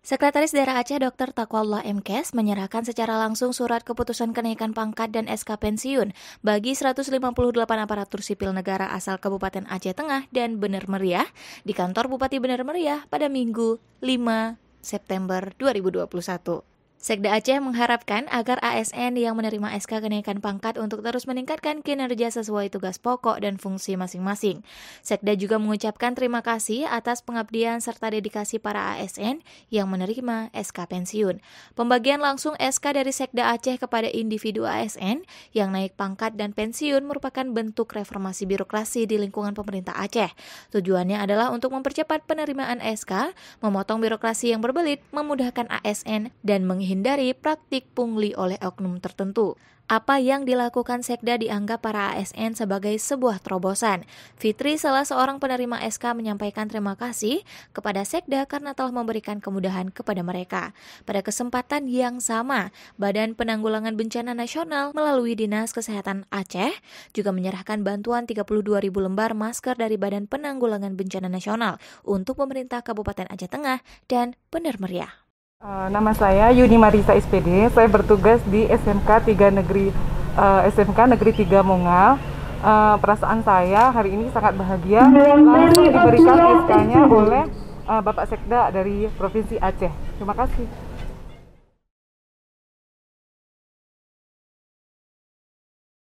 Sekretaris Daerah Aceh Dr. Takwallah MKes menyerahkan secara langsung surat keputusan kenaikan pangkat dan SK pensiun bagi 158 aparatur sipil negara asal Kabupaten Aceh Tengah dan Bener Meriah di kantor Bupati Bener Meriah pada Minggu 5 September 2021. Sekda Aceh mengharapkan agar ASN yang menerima SK kenaikan pangkat untuk terus meningkatkan kinerja sesuai tugas pokok dan fungsi masing-masing. Sekda juga mengucapkan terima kasih atas pengabdian serta dedikasi para ASN yang menerima SK pensiun. Pembagian langsung SK dari Sekda Aceh kepada individu ASN yang naik pangkat dan pensiun merupakan bentuk reformasi birokrasi di lingkungan pemerintah Aceh. Tujuannya adalah untuk mempercepat penerimaan SK, memotong birokrasi yang berbelit, memudahkan ASN, dan menghilangkan menghindari praktik pungli oleh oknum tertentu. Apa yang dilakukan Sekda dianggap para ASN sebagai sebuah terobosan. Fitri, salah seorang penerima SK, menyampaikan terima kasih kepada Sekda karena telah memberikan kemudahan kepada mereka. Pada kesempatan yang sama, Badan Penanggulangan Bencana Nasional melalui Dinas Kesehatan Aceh juga menyerahkan bantuan 32 ribu lembar masker dari Badan Penanggulangan Bencana Nasional untuk pemerintah Kabupaten Aceh Tengah dan Benar Meriah. Eh, nama saya Yuni Marisa SPD, saya bertugas di SMK 3 Negeri uh, eh, SMK Negeri 3 Mongal. Uh, perasaan saya hari ini sangat bahagia langsung diberikan SK-nya oleh uh, Bapak Sekda dari Provinsi Aceh. Terima kasih.